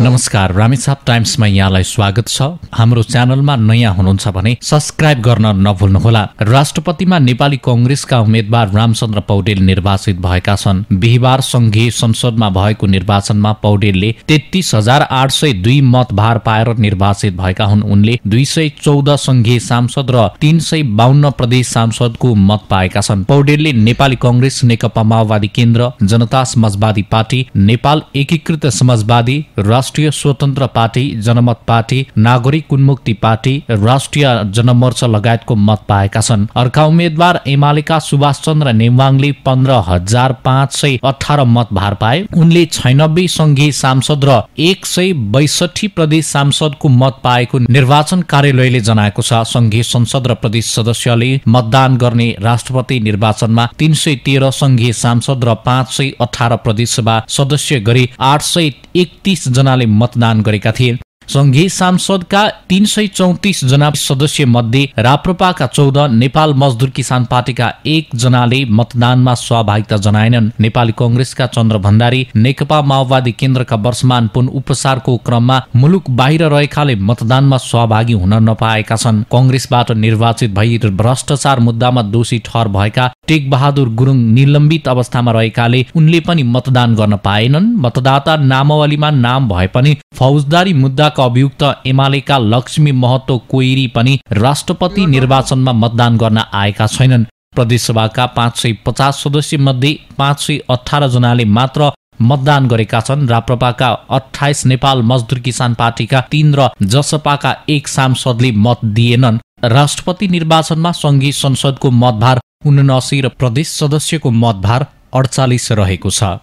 नमस्कार रामेछाप टाइम्समा यहाँलाई स्वागत छ हाम्रो च्यानलमा नयाँ हुनुहुन्छ भने सब्सक्राइब गर्न नभुल्नुहोला राष्ट्रपतिमा नेपाली कंग्रेसका उम्मेद्वार रामचन्द्र पौडेल निर्वाचित भएका छन् बिहिबार संघीय संसदमा भएको निर्वाचनमा पौडेलले तेत्तिस हजार आठ सय दुई मतभार पाएर निर्वाचित भएका हुन् उनले दुई सय चौध संघीय सांसद र तीन सय बाहन्न प्रदेश सांसदको मत पाएका छन् पौडेलले नेपाली कंग्रेस नेकपा माओवादी केन्द्र जनता समाजवादी पार्टी नेपाल एकीकृत समाजवादी राष्ट्र राष्ट्रिय स्वतन्त्र पार्टी जनमत पार्टी नागरिक उन्मुक्ति पार्टी राष्ट्रिय जनमोर्चा लगायतको मत पाएका छन् अर्का उम्मेद्वार एमालेका सुभाष चन्द्र नेवाङले पन्ध्र हजार पाँच सय अठार मत भार पाए उनले छैनब्बे संघीय सांसद र एक सय बैसठी प्रदेश सांसदको मत पाएको निर्वाचन कार्यालयले जनाएको छ संघीय संसद र प्रदेश सदस्यले मतदान गर्ने राष्ट्रपति निर्वाचनमा तीन सय तेह्र संघीय सांसद र पाँच सय अठार प्रदेशसभा सदस्य गरी आठ सय एकतिस जना जनाले मतदान गरेका थिए संघीय सांसदका तीन सय चौतिस जना सदस्य मध्ये राप्रपाका चौध नेपाल मजदुर किसान पार्टीका एक जनाले मतदानमा सहभागिता जनाएनन् नेपाली कंग्रेसका चन्द्र भण्डारी नेकपा माओवादी केन्द्रका वर्षमान पुन उपसारको क्रममा मुलुक बाहिर रहेकाले मतदानमा सहभागी हुन नपाएका छन् कंग्रेसबाट निर्वाचित भई भ्रष्टाचार मुद्दामा दोषी ठहर भएका बहादुर गुरुङ निलम्बित अवस्थामा रहेकाले उनले पनि मतदान गर्न पाएनन् मतदाता नामावलीमा नाम भए पनि फौजदारी मुद्दाका अभियुक्त एमालेका लक्ष्मी महतो कोइरी पनि राष्ट्रपति निर्वाचनमा मतदान गर्न आएका छैनन् प्रदेशसभाका पाँच सय पचास मध्ये पाँच सय अठार जनाले मात्र मतदान गरेका छन् राप्रपाका अठाइस नेपाल मजदुर किसान पार्टीका तीन र जसपाका एक सांसदले मत दिएनन् राष्ट्रपति निर्वाचनमा सङ्घीय संसदको मतभार उन्नासी र प्रदेश सदस्यको मतभार अडचालिस रहेको छ